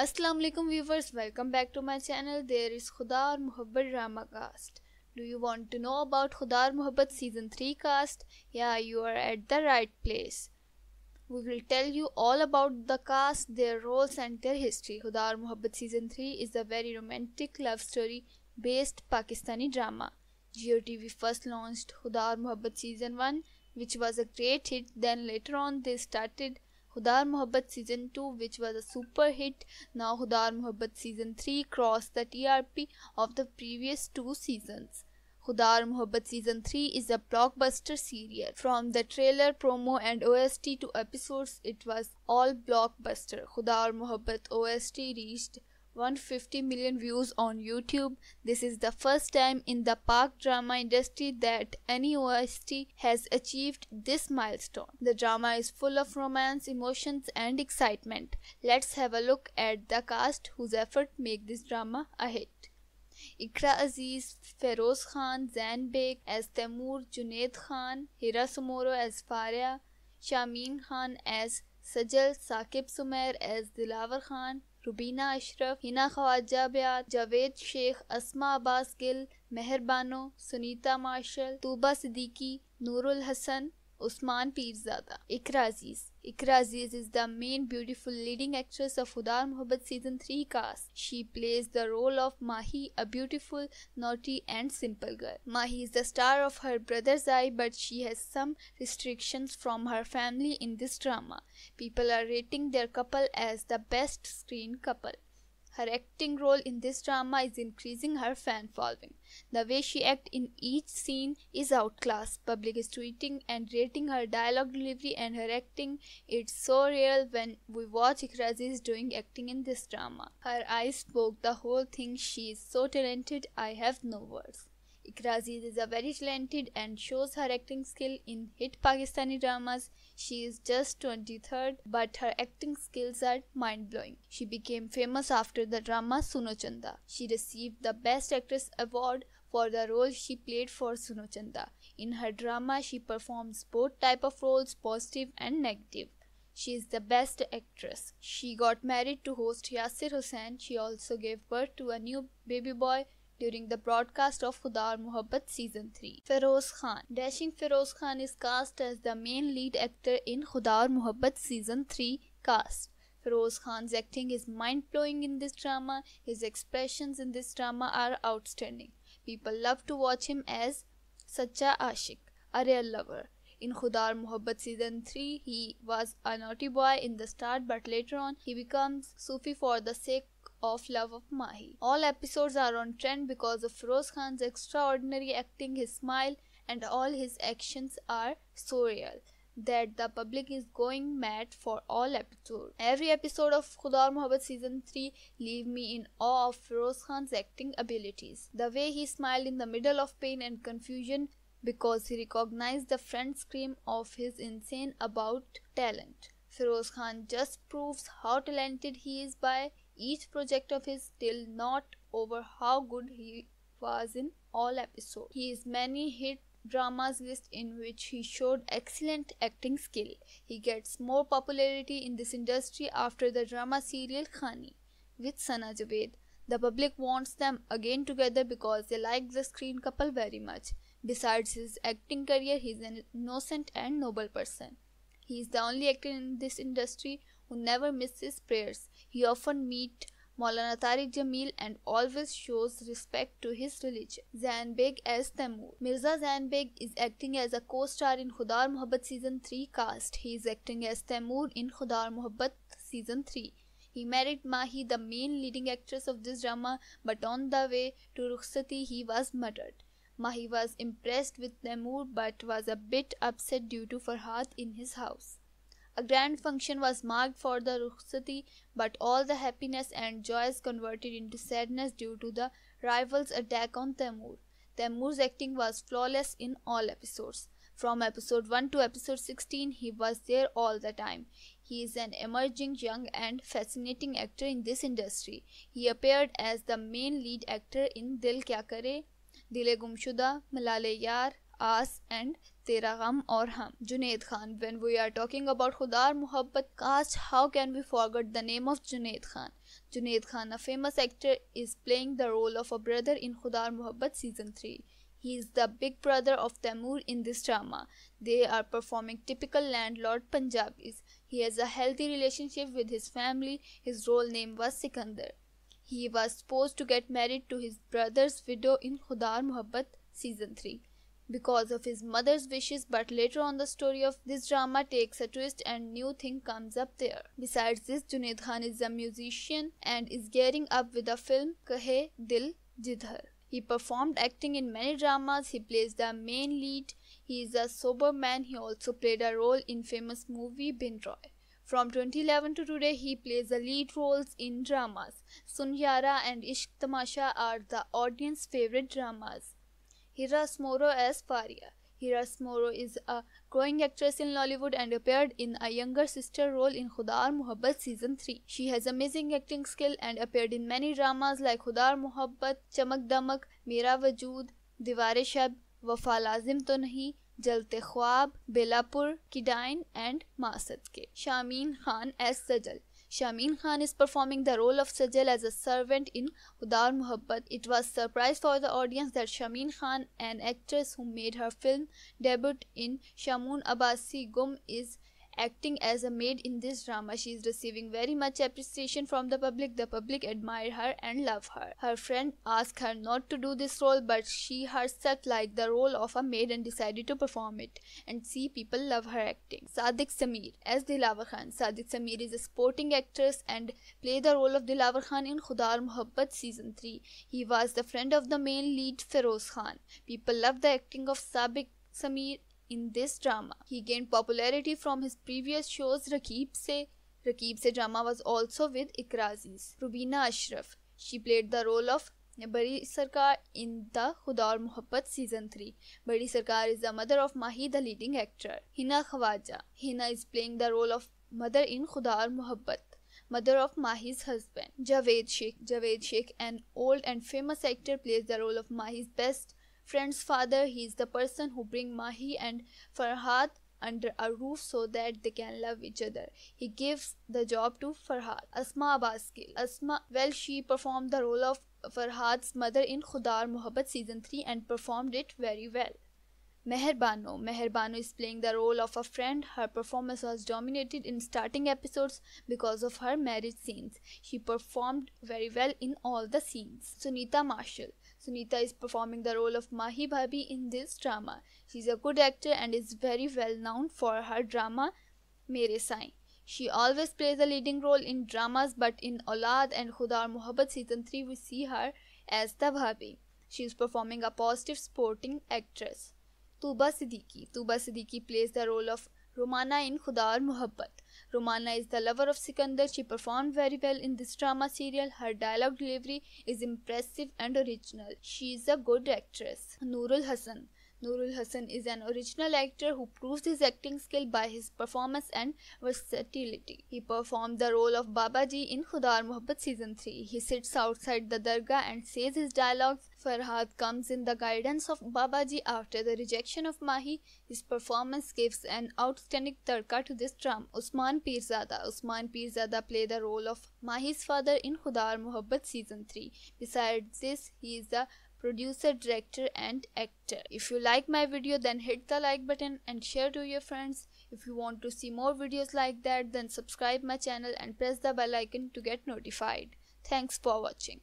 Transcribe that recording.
अस्सलाम alaikum viewers welcome back to my channel there is Khudar Muhabbat drama cast do you want to know about Khudar Muhabbat season 3 cast yeah you are at the right place we will tell you all about the cast their roles and their history Khudar Muhabbat season 3 is a very romantic love story based Pakistani drama GeoTV first launched Khudar Muhabbat season 1 which was a great hit then later on they started Hudar Mohabbat season 2 which was a super hit. Now Hudar Mohabbat season 3 crossed the TRP of the previous two seasons. Hudar Mohabbat Season 3 is a blockbuster serial. From the trailer, promo and OST to episodes, it was all blockbuster. Hudar Mohabbat OST reached 150 million views on YouTube. This is the first time in the Pak drama industry that any OST has achieved this milestone. The drama is full of romance, emotions and excitement. Let's have a look at the cast whose effort make this drama a hit. Ikra Aziz, Feroz Khan, Zain Beg as Temur, Junaid Khan, Hira Sumoro as Faria, Shameen Khan as Sajal, Saqib Sumer as Dilawar Khan, Rubina Ashraf Hina Khwaja ब्यात Javed Sheikh Asma Abbas Gill Mehrbano Sunita Marshall Tooba Siddiqui Noorul Hasan Usman Pirzada. Ikra Aziz Ikra Aziz is the main beautiful leading actress of Hudar Mohabbat season 3 cast. She plays the role of Mahi, a beautiful, naughty and simple girl. Mahi is the star of her brother's eye but she has some restrictions from her family in this drama. People are rating their couple as the best screen couple. Her acting role in this drama is increasing her fan following. The way she acts in each scene is outclass. Public is tweeting and rating her dialogue delivery and her acting. It's so real when we watch Ikrazi is doing acting in this drama. Her eyes spoke the whole thing. She is so talented. I have no words. Razid is a very talented and shows her acting skill in hit Pakistani dramas. She is just 23rd, but her acting skills are mind blowing. She became famous after the drama Suno Chanda. She received the Best Actress award for the role she played for Suno Chanda. In her drama, she performs both type of roles, positive and negative. She is the best actress. She got married to host Yasir Hussain. She also gave birth to a new baby boy during the broadcast of Khudar Muhabbat Mohabbat season 3. Feroz Khan Dashing Feroz Khan is cast as the main lead actor in Khudar Muhabbat Mohabbat season 3 cast. Feroz Khan's acting is mind-blowing in this drama. His expressions in this drama are outstanding. People love to watch him as Sacha Ashik, a real lover. In Khudar Mohabbat season 3, he was a naughty boy in the start, but later on, he becomes Sufi for the sake of Love of Mahi. All episodes are on trend because of Rose Khan's extraordinary acting, his smile, and all his actions are so real that the public is going mad for all episodes. Every episode of Khudar Mohabbat season 3 leave me in awe of Feroz Khan's acting abilities. The way he smiled in the middle of pain and confusion because he recognized the friend scream of his insane about talent. Feroz Khan just proves how talented he is by each project of his till not over how good he was in all episodes. He is many hit dramas list in which he showed excellent acting skill. He gets more popularity in this industry after the drama serial Khani with Sana Javed. The public wants them again together because they like the screen couple very much. Besides his acting career, he is an innocent and noble person. He is the only actor in this industry who never misses prayers. He often meet Maulana Tariq Jamil and always shows respect to his religion. Zainbeg as Tamur Mirza Zainbeg is acting as a co-star in Khudar Mohabbat Season 3 cast. He is acting as Tamur in Khudar Mohabbat Season 3. He married Mahi, the main leading actress of this drama, but on the way to Rukhsati he was murdered. Mahi was impressed with Tamur but was a bit upset due to Farhad in his house. A grand function was marked for the Rukhsati, but all the happiness and joys converted into sadness due to the rivals' attack on Tamur. Tamur's acting was flawless in all episodes. From episode 1 to episode 16, he was there all the time. He is an emerging young and fascinating actor in this industry. He appeared as the main lead actor in Dil Kya Kare, Dile Gumshuda, Malale Yaar, Aas and तेरा गम और हम Junaid Khan when we are talking about Khuda aur Mohabbat cast how can we forget the name of Junaid Khan Junaid Khan a famous actor is playing the role of a brother in Khuda aur Mohabbat season three He is the big brother of Tamur in this drama. They are performing typical landlord Punjabis. He has a healthy relationship with his family. His role name was Sikandar. He was supposed to get married to his brother's widow in Khudar Muhabbat season 3. because of his mother's wishes but later on the story of this drama takes a twist and new thing comes up there. Besides this Junaid Khan is a musician and is gearing up with a film Kahe Dil Jidhar. He performed acting in many dramas, he plays the main lead, he is a sober man, he also played a role in famous movie Bin Roy. From 2011 to today, he plays the lead roles in dramas. Sunyara and Ishq Tamasha are the audience favorite dramas. Hirasmoro as Faria. Hirasmoro is a growing actress in Lollywood and appeared in a younger sister role in Khudar Mohabbat season 3. She has amazing acting skill and appeared in many dramas like Khudar Mohabbat, Chamak Damak, Mera Wajood, Diware Shab, Wafa Lazim To Nahi, जलते ख्वाब Belapur किडाइन and मासद के Shamin Khan as Sajal Shamin Khan is performing the role of Sajal as a servant in Udar Muhabbat. It was a surprise for the audience that Shamin Khan, an actress who made her film debut in Shamoon Abbasi Gum, is acting as a maid in this drama. She is receiving very much appreciation from the public. The public admire her and love her. Her friend asked her not to do this role but she herself liked the role of a maid and decided to perform it and see people love her acting. Sadiq Samir as Dilawar Khan. Sadiq Samir is a sporting actress and played the role of Dilawar Khan in Khudar Mohabbat season 3. He was the friend of the main lead Feroz Khan. People love the acting of Sadiq Samir in this drama. He gained popularity from his previous shows Rakib Se. Rakib Se drama was also with Ikraziz. Rubina Ashraf. She played the role of Bari Sarkar in the Khuda aur Muhabbat season 3. Bari Sarkar is the mother of Mahi, the leading actor. Hina Khawaja. Hina is playing the role of mother in Khuda aur Muhabbat. Mother of Mahi's husband, Javed Sheikh. Javed Sheikh, an old and famous actor, plays the role of Mahi's best friend's father. He is the person who bring Mahi and Farhad under a roof so that they can love each other. He gives the job to Farhad. Asma Abaskil. Asma, well, she performed the role of Farhad's mother in Khudar Mohabbat season 3 and performed it very well. Meherbano. Meherbano is playing the role of a friend. Her performance was dominated in starting episodes because of her marriage scenes. She performed very well in all the scenes. Sunita Marshall. Sunita is performing the role of Mahi Bhabi in this drama. She is a good actor and is very well known for her drama Mere Sai. She always plays a leading role in dramas but in Olad and Khudar Mohabbat season 3 we see her as the Bhabi. She is performing a positive sporting actress. Tuba Siddiqui. Tuba Siddiqui plays the role of Romana in Khudar Mohabbat. Romana is the lover of Sikandar. She performed very well in this drama serial. Her dialogue delivery is impressive and original. She is a good actress. Nurul Hasan. Nurul Hassan is an original actor who proved his acting skill by his performance and versatility. He performed the role of Babaji in Khudar Mohabbat season 3. He sits outside the dargah and says his dialogues. Farhad comes in the guidance of Babaji after the rejection of Mahi. His performance gives an outstanding tarka to this drama. Usman Pirzada Usman Pirzada played the role of Mahi's father in Khudar Mohabbat season 3. Besides this, he is the producer, director and actor. If you like my video then hit the like button and share to your friends. If you want to see more videos like that then subscribe my channel and press the bell icon to get notified. Thanks for watching.